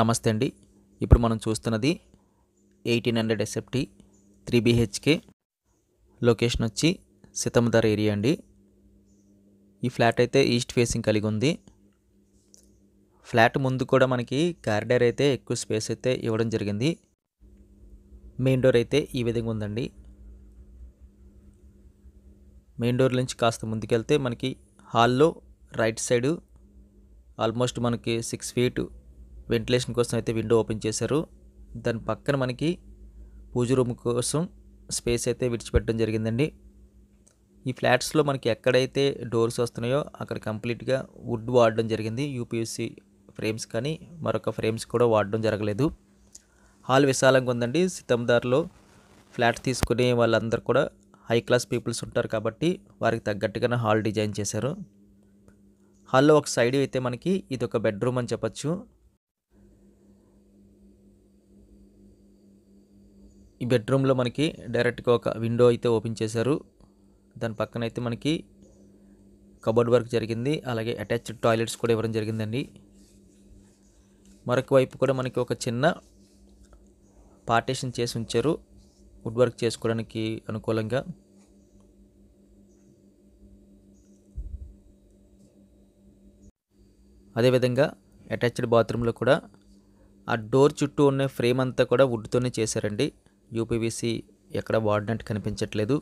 నమస్తే అండి ఇప్పుడు మనం చూస్తున్నది eighteen hundred SFT three BHK location వచ్చి సితమ్మధర్ ఏరియా అండి ఈ ఫ్లాట్ అయితే ఈస్ట్ ఫేసింగ్ కలిగి ఉంది ఫ్లాట్ ముందు కూడా మనకి కారిడార్ అయితే ఎక్కువ స్పేస్ అయితే ఇవ్వడం జరిగింది మెయిన్ డోర్ అయితే ఈ విధంగా ఉందండి మెయిన్ డోర్ నుంచి కాస్త ముందుకెళ్తే మనకి హాల్లో రైట్ సైడు ఆల్మోస్ట్ మనకి సిక్స్ ఫీట్ వెంటిలేషన్ కోసం అయితే విండో ఓపెన్ చేశారు దాని పక్కన మనకి పూజ రూమ్ కోసం స్పేస్ అయితే విడిచిపెట్టడం జరిగిందండి ఈ ఫ్లాట్స్లో మనకి ఎక్కడైతే డోర్స్ వస్తున్నాయో అక్కడ కంప్లీట్గా వుడ్ వాడడం జరిగింది యూపీఎస్సి ఫ్రేమ్స్ కానీ మరొక ఫ్రేమ్స్ కూడా వాడడం జరగలేదు హాల్ విశాలంగా ఉందండి సితంధార్లో ఫ్లాట్ తీసుకునే వాళ్ళందరూ కూడా హై క్లాస్ పీపుల్స్ ఉంటారు కాబట్టి వారికి తగ్గట్టుగానే హాల్ డిజైన్ చేశారు హాల్లో ఒక సైడ్ అయితే మనకి ఇది ఒక బెడ్రూమ్ అని చెప్పచ్చు ఈ బెడ్రూమ్లో మనకి డైరెక్ట్గా ఒక విండో అయితే ఓపెన్ చేశారు దాని పక్కన అయితే మనకి కబోర్డ్ వర్క్ జరిగింది అలాగే అటాచ్డ్ టాయిలెట్స్ కూడా ఇవ్వడం జరిగిందండి మరొక వైపు కూడా మనకి ఒక చిన్న పార్టీషన్ చేసి ఉంచారు వుడ్ వర్క్ చేసుకోవడానికి అనుకూలంగా అదేవిధంగా అటాచ్డ్ బాత్రూంలో కూడా ఆ డోర్ చుట్టూ ఉన్న ఫ్రేమ్ అంతా కూడా వుడ్తోనే చేశారండి యూపీవీసీ ఎక్కడ వాడినట్టు కనిపించట్లేదు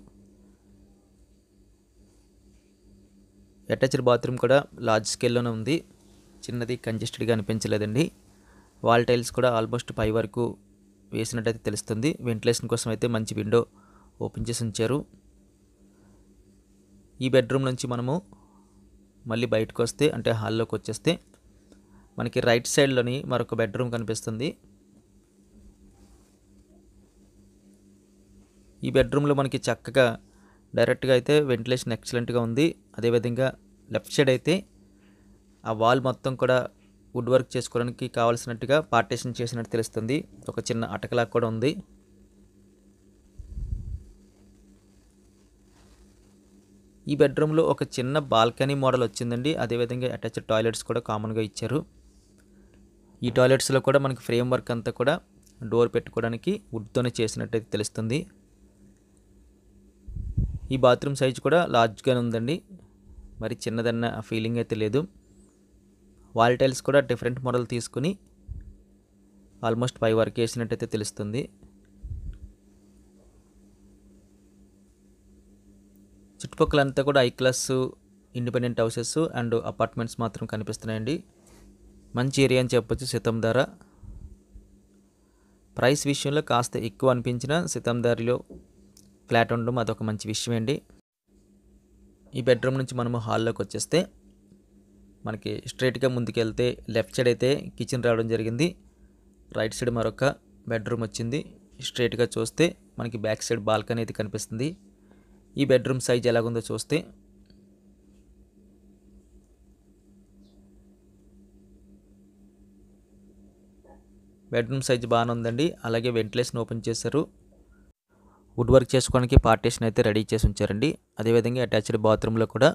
అటాచ్డ్ బాత్రూమ్ కూడా లార్జ్ స్కేల్లోనే ఉంది చిన్నది కంజెస్టెడ్గా అనిపించలేదండి వాల్ టైల్స్ కూడా ఆల్మోస్ట్ పై వరకు వేసినట్టయితే తెలుస్తుంది వెంటిలేషన్ కోసం అయితే మంచి విండో ఓపెన్ చేసి ఉంచారు ఈ బెడ్రూమ్ నుంచి మనము మళ్ళీ బయటకు వస్తే అంటే హాల్లోకి వచ్చేస్తే మనకి రైట్ సైడ్లోని మరొక బెడ్రూమ్ కనిపిస్తుంది ఈ బెడ్రూమ్లో మనకి చక్కగా డైరెక్ట్గా అయితే వెంటిలేషన్ ఎక్సలెంట్గా ఉంది అదేవిధంగా లెఫ్ట్ సైడ్ అయితే ఆ వాల్ మొత్తం కూడా వుడ్ వర్క్ చేసుకోవడానికి కావాల్సినట్టుగా పార్టీషన్ చేసినట్టు తెలుస్తుంది ఒక చిన్న అటకలా కూడా ఉంది ఈ బెడ్రూమ్లో ఒక చిన్న బాల్కనీ మోడల్ వచ్చిందండి అదేవిధంగా అటాచ్డ్ టాయిలెట్స్ కూడా కామన్గా ఇచ్చారు ఈ టాయిలెట్స్లో కూడా మనకి ఫ్రేమ్ వర్క్ అంతా కూడా డోర్ పెట్టుకోవడానికి వుడ్తోనే చేసినట్టు తెలుస్తుంది ఈ బాత్రూమ్ సైజ్ కూడా లార్జ్గానే ఉందండి మరి చిన్నదన్న ఫీలింగ్ అయితే లేదు వాల్ టైల్స్ కూడా డిఫరెంట్ మోడల్ తీసుకుని ఆల్మోస్ట్ పై వరకు చేసినట్టయితే తెలుస్తుంది చుట్టుపక్కలంతా కూడా high class independent houses and apartments మాత్రం కనిపిస్తున్నాయండి మంచి ఏరియా అని చెప్పొచ్చు సితం ధర ప్రైస్ విషయంలో కాస్త ఎక్కువ అనిపించిన సితం ధరలో ఫ్లాట్ ఉండడం అదొక మంచి విషయం అండి ఈ బెడ్రూమ్ నుంచి మనము హాల్లోకి వచ్చేస్తే మనకి స్ట్రైట్గా ముందుకెళ్తే లెఫ్ట్ సైడ్ అయితే కిచెన్ రావడం జరిగింది రైట్ సైడ్ మరొక బెడ్రూమ్ వచ్చింది స్ట్రైట్గా చూస్తే మనకి బ్యాక్ సైడ్ బాల్కనీ అయితే కనిపిస్తుంది ఈ బెడ్రూమ్ సైజ్ ఎలాగుందో చూస్తే బెడ్రూమ్ సైజ్ బాగానే ఉందండి అలాగే వెంటిలేషన్ ఓపెన్ చేశారు వుడ్ వర్క్ చేసుకోవడానికి పార్టీషన్ అయితే రెడీ చేసి ఉంచారండి అదేవిధంగా అటాచ్డ్ బాత్రూంలో కూడా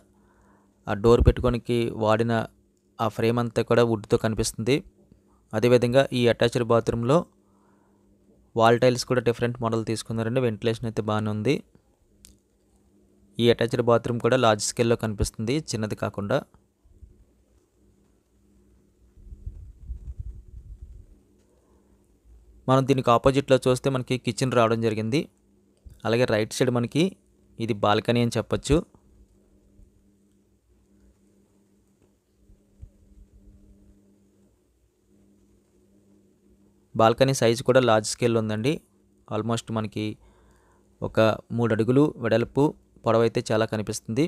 ఆ డోర్ పెట్టుకోనికి వాడిన ఆ ఫ్రేమ్ అంతా కూడా వుడ్తో కనిపిస్తుంది అదేవిధంగా ఈ అటాచ్డ్ బాత్రూంలో వాల్ టైల్స్ కూడా డిఫరెంట్ మోడల్ తీసుకున్నారండి వెంటిలేషన్ అయితే బాగానే ఉంది ఈ అటాచ్డ్ బాత్రూమ్ కూడా లార్జ్ స్కేల్లో కనిపిస్తుంది చిన్నది కాకుండా మనం దీనికి ఆపోజిట్లో చూస్తే మనకి కిచెన్ రావడం జరిగింది అలాగే రైట్ సైడ్ మనకి ఇది బాల్కనీ అని చెప్పచ్చు బాల్కనీ సైజు కూడా లార్జ్ స్కేల్లో ఉందండి ఆల్మోస్ట్ మనకి ఒక మూడు అడుగులు వెడల్పు పొడవైతే చాలా కనిపిస్తుంది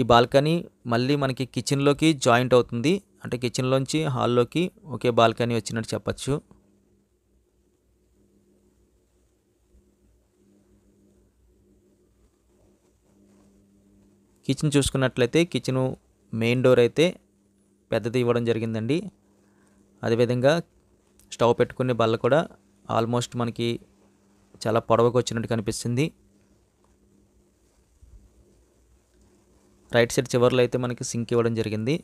ఈ బాల్కనీ మళ్ళీ మనకి కిచెన్లోకి జాయింట్ అవుతుంది అంటే కిచెన్లోంచి హాల్లోకి ఒకే బాల్కనీ వచ్చినట్టు చెప్పచ్చు కిచెన్ చూసుకున్నట్లయితే కిచెన్ మెయిన్ డోర్ అయితే పెద్దది ఇవ్వడం జరిగిందండి అదేవిధంగా స్టవ్ పెట్టుకునే బల్ల కూడా ఆల్మోస్ట్ మనకి చాలా పొడవుకు వచ్చినట్టు కనిపిస్తుంది రైట్ సైడ్ చివర్లో అయితే మనకి సింక్ ఇవ్వడం జరిగింది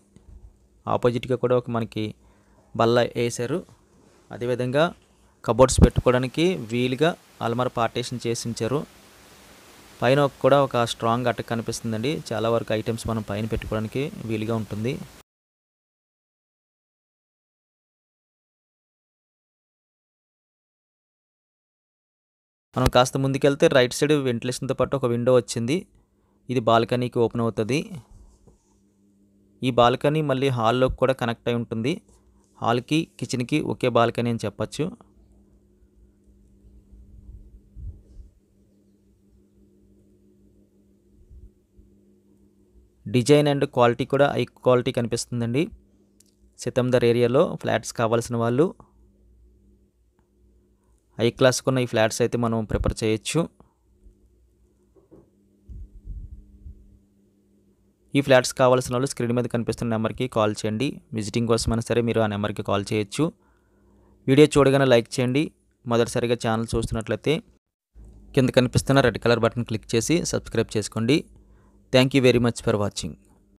ఆపోజిట్గా కూడా ఒక మనకి బల్ల వేసారు అదేవిధంగా కబోర్డ్స్ పెట్టుకోవడానికి వీలుగా అల్మార్ పార్టీషన్ చేసి ఉంచారు పైన కూడా ఒక స్ట్రాంగ్ అటక్ కనిపిస్తుందండి చాలా వరకు ఐటమ్స్ మనం పైన పెట్టుకోవడానికి వీలుగా ఉంటుంది మనం కాస్త ముందుకెళ్తే రైట్ సైడ్ వెంటిలేషన్తో పాటు ఒక విండో వచ్చింది ఇది బాల్కనీకి ఓపెన్ అవుతుంది ఈ బాల్కనీ మళ్ళీ హాల్లోకి కూడా కనెక్ట్ అయి ఉంటుంది హాల్కి కిచెన్కి ఒకే బాల్కనీ అని చెప్పచ్చు డిజైన్ అండ్ క్వాలిటీ కూడా హై క్వాలిటీ కనిపిస్తుందండి సితంధర్ ఏరియాలో ఫ్లాట్స్ కావాల్సిన వాళ్ళు హై క్లాస్కు ఉన్న ఈ ఫ్లాట్స్ అయితే మనం ప్రిఫర్ చేయొచ్చు ఈ ఫ్లాట్స్ కావాల్సిన వాళ్ళు స్క్రీన్ మీద కనిపిస్తున్న నెంబర్కి కాల్ చేయండి విజిటింగ్ కోసమైనా సరే మీరు ఆ నెంబర్కి కాల్ చేయొచ్చు వీడియో చూడగానే లైక్ చేయండి మొదటిసారిగా ఛానల్ చూస్తున్నట్లయితే కింద కనిపిస్తున్న రెడ్ కలర్ బటన్ క్లిక్ చేసి సబ్స్క్రైబ్ చేసుకోండి Thank you very much for watching.